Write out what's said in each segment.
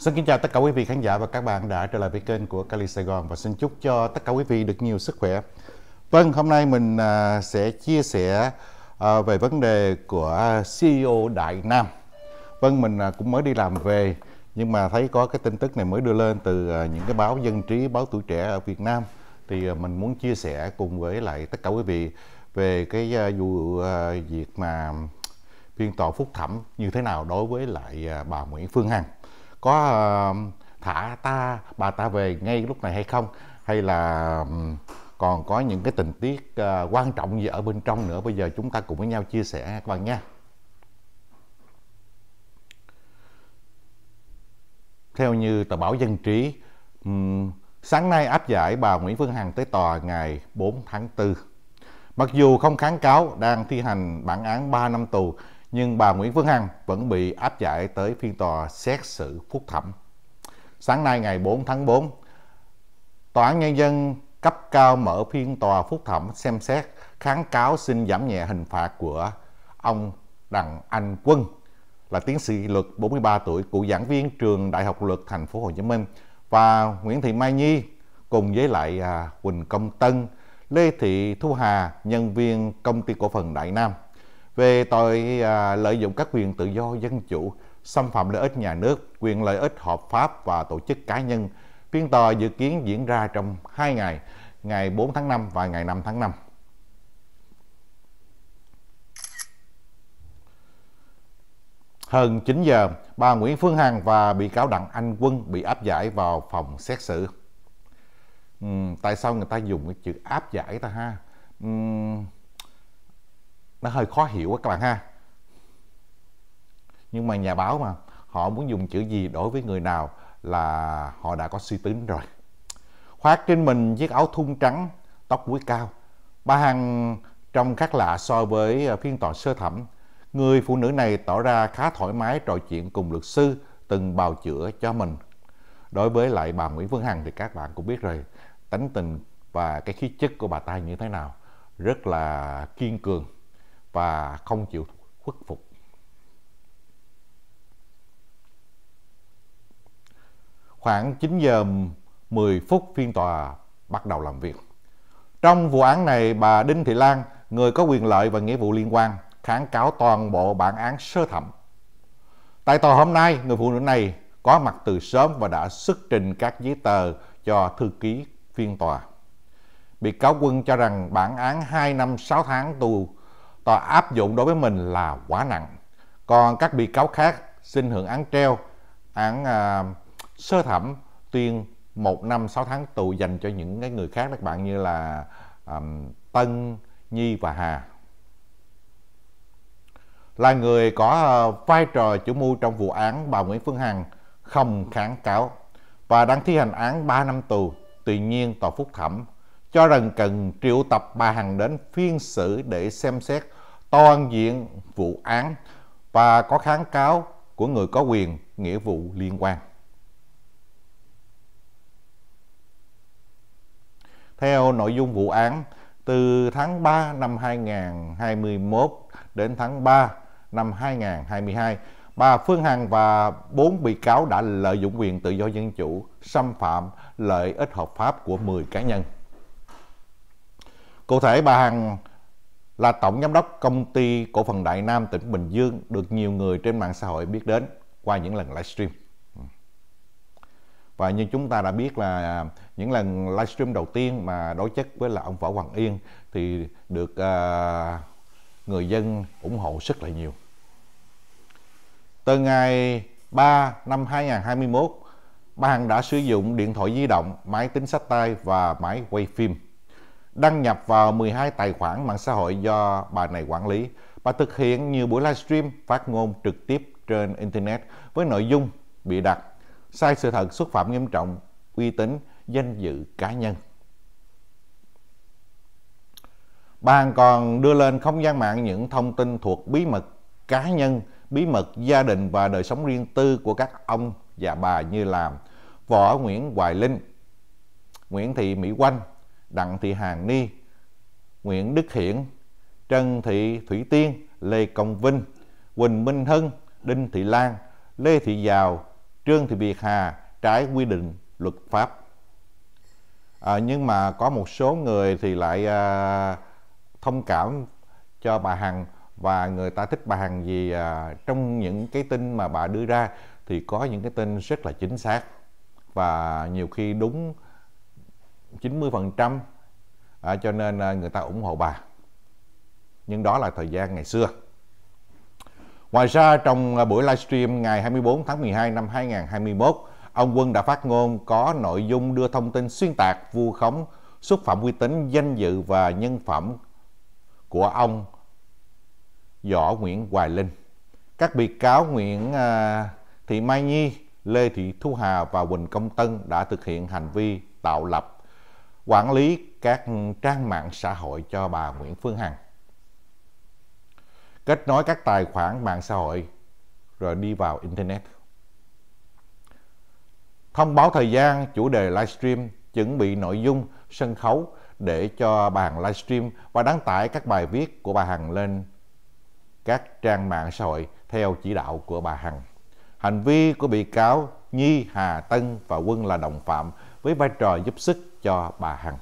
Xin kính chào tất cả quý vị khán giả và các bạn đã trở lại với kênh của Cali Sài Gòn và xin chúc cho tất cả quý vị được nhiều sức khỏe. Vâng, hôm nay mình à, sẽ chia sẻ à, về vấn đề của CEO Đại Nam. Vâng, mình à, cũng mới đi làm về nhưng mà thấy có cái tin tức này mới đưa lên từ những cái báo dân trí, báo tuổi trẻ ở Việt Nam thì mình muốn chia sẻ cùng với lại tất cả quý vị về cái vụ việc mà phiên tòa phúc thẩm như thế nào đối với lại bà Nguyễn Phương Hằng có thả ta bà ta về ngay lúc này hay không hay là còn có những cái tình tiết ờ, quan trọng gì ở bên trong nữa bây giờ chúng ta cùng với nhau chia sẻ các bạn nha theo như tờ báo dân trí sáng nay áp giải bà Nguyễn Phương Hằng tới tòa ngày 4 tháng 4 Mặc dù không kháng cáo, đang thi hành bản án 3 năm tù, nhưng bà Nguyễn Phương Hằng vẫn bị áp giải tới phiên tòa xét xử phúc thẩm. Sáng nay ngày 4 tháng 4, Tòa án Nhân dân cấp cao mở phiên tòa phúc thẩm xem xét kháng cáo xin giảm nhẹ hình phạt của ông Đặng Anh Quân là tiến sĩ luật 43 tuổi cựu giảng viên trường Đại học Luật Thành phố Hồ Chí Minh và Nguyễn Thị Mai Nhi cùng với lại à, Quỳnh Công Tân, Lê Thị Thu Hà, nhân viên công ty cổ phần Đại Nam về tội à, lợi dụng các quyền tự do dân chủ, xâm phạm lợi ích nhà nước, quyền lợi ích hợp pháp và tổ chức cá nhân. Phiên tòa dự kiến diễn ra trong 2 ngày, ngày 4 tháng 5 và ngày 5 tháng 5. Hơn 9 giờ, bà Nguyễn Phương Hằng và bị cáo Đặng Anh Quân bị áp giải vào phòng xét xử. Uhm, tại sao người ta dùng cái chữ áp giải ta ha? Uhm, nó hơi khó hiểu các bạn ha nhưng mà nhà báo mà họ muốn dùng chữ gì đối với người nào là họ đã có suy tính rồi khoác trên mình chiếc áo thun trắng tóc búi cao bà hằng trông khác lạ so với ờ, phiên tòa sơ thẩm người phụ nữ này tỏ ra khá thoải mái trò chuyện cùng luật sư từng bào chữa cho mình đối với lại bà Nguyễn Phương Hằng thì các bạn cũng biết rồi tánh tình và cái khí chất của bà ta như thế nào rất là kiên cường và không chịu khuất phục. Khoảng 9 giờ 10 phút phiên tòa bắt đầu làm việc. Trong vụ án này, bà Đinh Thị Lan, người có quyền lợi và nghĩa vụ liên quan, kháng cáo toàn bộ bản án sơ thẩm. Tại tòa hôm nay, người phụ nữ này có mặt từ sớm và đã xuất trình các giấy tờ cho thư ký phiên tòa. Bị cáo quân cho rằng bản án 2 năm 6 tháng tù tòa áp dụng đối với mình là quá nặng. Còn các bị cáo khác xin hưởng án treo, án à, sơ thẩm tuyên 1 năm 6 tháng tù dành cho những cái người khác các bạn như là um, Tân, Nhi và Hà. Là người có à, vai trò chủ mưu trong vụ án bà Nguyễn Phương Hằng không kháng cáo và đang thi hành án 3 năm tù. Tuy nhiên tòa phúc thẩm cho rằng cần triệu tập bà Hằng đến phiên xử để xem xét toàn diện vụ án và có kháng cáo của người có quyền, nghĩa vụ liên quan. Theo nội dung vụ án, từ tháng 3 năm 2021 đến tháng 3 năm 2022, bà Phương Hằng và bốn bị cáo đã lợi dụng quyền tự do dân chủ, xâm phạm lợi ích hợp pháp của 10 cá nhân. Cụ thể bà Hằng là tổng giám đốc công ty cổ phần Đại Nam tỉnh Bình Dương được nhiều người trên mạng xã hội biết đến qua những lần livestream. Ừ. Và như chúng ta đã biết là những lần livestream đầu tiên mà đối chất với là ông Võ Hoàng Yên thì được uh, người dân ủng hộ rất là nhiều. Từ ngày 3 năm 2021, bà Hằng đã sử dụng điện thoại di động, máy tính sách tay và máy quay phim đăng nhập vào 12 tài khoản mạng xã hội do bà này quản lý. Bà thực hiện nhiều buổi livestream phát ngôn trực tiếp trên Internet với nội dung bị đặt sai sự thật xúc phạm nghiêm trọng, uy tín, danh dự cá nhân. Bà còn đưa lên không gian mạng những thông tin thuộc bí mật cá nhân, bí mật gia đình và đời sống riêng tư của các ông và bà như là Võ Nguyễn Hoài Linh, Nguyễn Thị Mỹ quanh. Đặng Thị Hàng Ni, Nguyễn Đức Hiển, Trần Thị Thủy Tiên, Lê Công Vinh, Quỳnh Minh Hưng, Đinh Thị Lan, Lê Thị giàu Trương Thị Việt Hà trái quy định luật pháp. À, nhưng mà có một số người thì lại à, thông cảm cho bà Hằng và người ta thích bà Hằng vì à, trong những cái tin mà bà đưa ra thì có những cái tin rất là chính xác và nhiều khi đúng 90% à, cho nên à, người ta ủng hộ bà nhưng đó là thời gian ngày xưa ngoài ra trong à, buổi livestream ngày 24 tháng 12 năm 2021 ông Quân đã phát ngôn có nội dung đưa thông tin xuyên tạc vu khống xúc phạm uy tín danh dự và nhân phẩm của ông Võ Nguyễn Hoài Linh các bị cáo Nguyễn à, Thị Mai Nhi Lê Thị Thu Hà và Quỳnh Công Tân đã thực hiện hành vi tạo lập quản lý các trang mạng xã hội cho bà Nguyễn Phương Hằng. Kết nối các tài khoản mạng xã hội rồi đi vào Internet. Thông báo thời gian, chủ đề livestream, chuẩn bị nội dung, sân khấu để cho bà Hằng livestream và đăng tải các bài viết của bà Hằng lên các trang mạng xã hội theo chỉ đạo của bà Hằng. Hành vi của bị cáo Nhi, Hà, Tân và Quân là đồng phạm với vai trò giúp sức cho bà Hằng.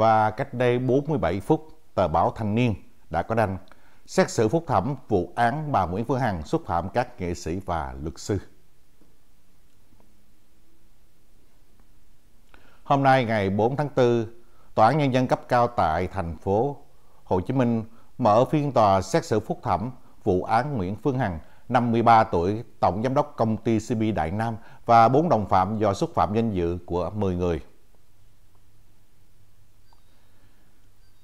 Và cách đây 47 phút, tờ báo Thanh Niên đã có đăng xét xử phúc thẩm vụ án bà Nguyễn Phương Hằng xúc phạm các nghệ sĩ và luật sư. Hôm nay ngày 4 tháng 4, Tòa án Nhân dân cấp cao tại thành phố Hồ Chí Minh mở phiên tòa xét xử phúc thẩm vụ án Nguyễn Phương Hằng, 53 tuổi, tổng giám đốc công ty CB Đại Nam và bốn đồng phạm do xúc phạm danh dự của 10 người.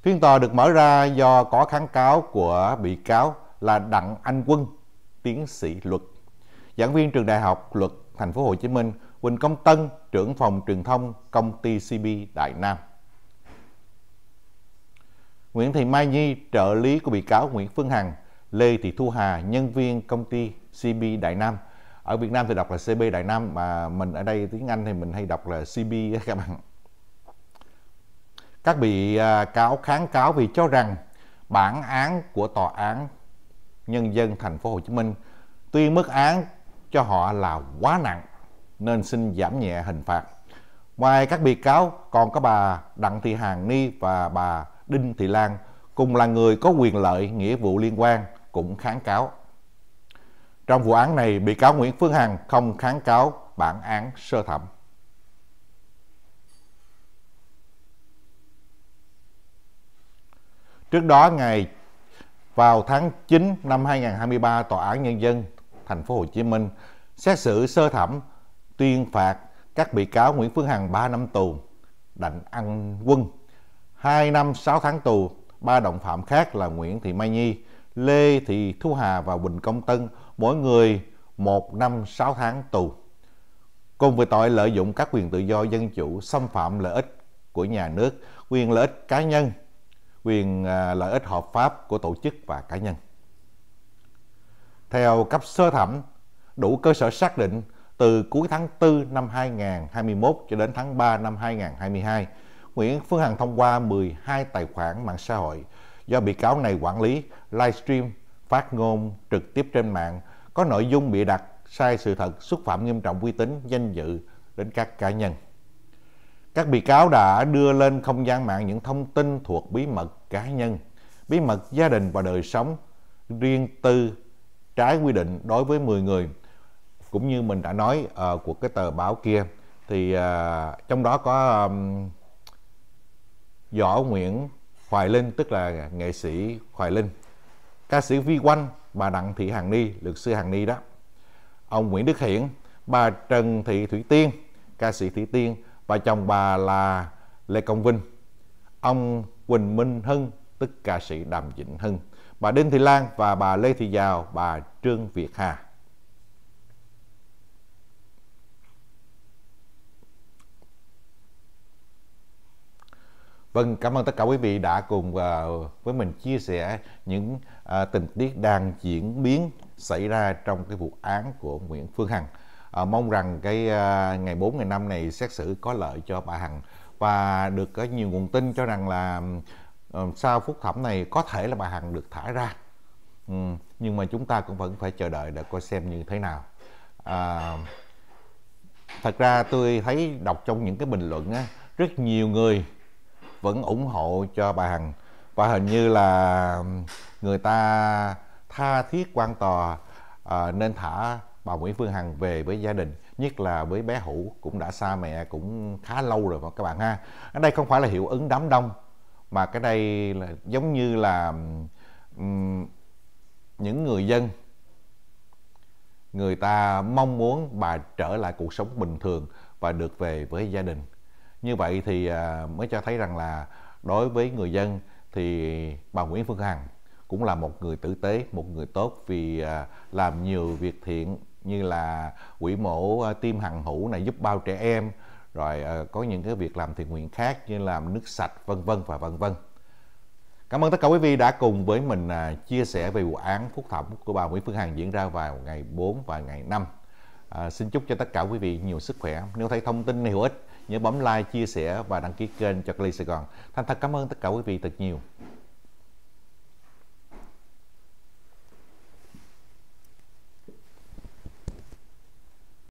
Phiên tòa được mở ra do có kháng cáo của bị cáo là Đặng Anh Quân, tiến sĩ luật, giảng viên trường đại học luật Thành phố Hồ Chí Minh, Huỳnh Công Tân, trưởng phòng truyền thông công ty CB Đại Nam. Nguyễn Thị Mai Nhi, trợ lý của bị cáo Nguyễn Phương Hằng, Lê Thị Thu Hà, nhân viên công ty CB Đại Nam. Ở Việt Nam thì đọc là CB Đại Nam mà mình ở đây tiếng Anh thì mình hay đọc là CB các bạn. Các bị à, cáo kháng cáo vì cho rằng bản án của tòa án nhân dân thành phố Hồ Chí Minh tuyên mức án cho họ là quá nặng nên xin giảm nhẹ hình phạt. Ngoài các bị cáo còn có bà Đặng Thị Hàn Ni và bà Đinh Thị Lan cùng là người có quyền lợi nghĩa vụ liên quan cũng kháng cáo. Trong vụ án này, bị cáo Nguyễn Phương Hằng không kháng cáo bản án sơ thẩm. Trước đó ngày vào tháng 9 năm 2023, Tòa án Nhân dân thành phố Hồ Chí Minh xét xử sơ thẩm tuyên phạt các bị cáo Nguyễn Phương Hằng 3 năm tù, Đặng Anh Quân 2 năm 6 tháng tù, ba đồng phạm khác là Nguyễn Thị Mai Nhi, Lê Thị Thu Hà và Huỳnh Công Tân, mỗi người 1 năm 6 tháng tù. Cùng với tội lợi dụng các quyền tự do dân chủ xâm phạm lợi ích của nhà nước, quyền lợi ích cá nhân quyền à, lợi ích hợp pháp của tổ chức và cá nhân. Theo cấp sơ thẩm, đủ cơ sở xác định từ cuối tháng 4 năm 2021 cho đến tháng 3 năm 2022, Nguyễn Phương Hằng thông qua 12 tài khoản mạng xã hội do bị cáo này quản lý, livestream, phát ngôn trực tiếp trên mạng có nội dung bị đặt, sai sự thật, xúc phạm nghiêm trọng uy tín, danh dự đến các cá nhân. Các bị cáo đã đưa lên không gian mạng những thông tin thuộc bí mật cá nhân, bí mật gia đình và đời sống riêng tư trái quy định đối với 10 người cũng như mình đã nói uh, của cái tờ báo kia thì uh, trong đó có um, võ nguyễn hoài linh tức là nghệ sĩ hoài linh ca sĩ vi quanh bà đặng thị hằng ni luật sư hằng ni đó ông nguyễn đức hiển bà trần thị thủy tiên ca sĩ thủy tiên và chồng bà là lê công vinh ông Quỳnh Minh Hân, tức ca sĩ Đàm Vĩnh Hân, bà Đinh Thị Lan và bà Lê Thị Giào, bà Trương Việt Hà. Vâng, cảm ơn tất cả quý vị đã cùng uh, với mình chia sẻ những ờ, tình tiết đang diễn biến xảy ra trong cái vụ án của Nguyễn Phương Hằng. Ờ, mong rằng cái ngày 4 ngày 5 này xét xử có lợi cho bà Hằng và được có nhiều nguồn tin cho rằng là ờ, sau phúc thẩm này có thể là bà Hằng được thả ra ừ, nhưng mà chúng ta cũng vẫn phải chờ đợi để coi xem như thế nào à, thật ra tôi thấy đọc trong những cái bình luận á, rất nhiều người vẫn ủng hộ cho bà Hằng và hình như là người ta tha thiết quan tòa à, nên thả bà Nguyễn Phương Hằng về với gia đình nhất là với bé Hữu cũng đã xa mẹ cũng khá lâu rồi mà các bạn ha ở đây không phải là hiệu ứng đám đông mà cái đây là giống như là um, những người dân người ta mong muốn bà trở lại cuộc sống bình thường và được về với gia đình như vậy thì à, mới cho thấy rằng là đối với người dân thì bà Nguyễn Phương Hằng cũng là một người tử tế, một người tốt vì à, làm nhiều việc thiện như là quỹ mổ ờ, tim hằng hữu này giúp bao trẻ em rồi ờ, có những cái việc làm thiện nguyện khác như làm nước sạch vân vân và vân vân cảm ơn tất cả quý vị đã cùng với mình à, chia sẻ về vụ án phúc thẩm của bà Nguyễn Phương Hằng diễn ra vào ngày 4 và ngày 5 à, xin chúc cho tất cả quý vị nhiều sức khỏe nếu thấy thông tin này hữu ích nhớ bấm like chia sẻ và đăng ký kênh cho Cali Sài Gòn thành thật cảm ơn tất cả quý vị thật nhiều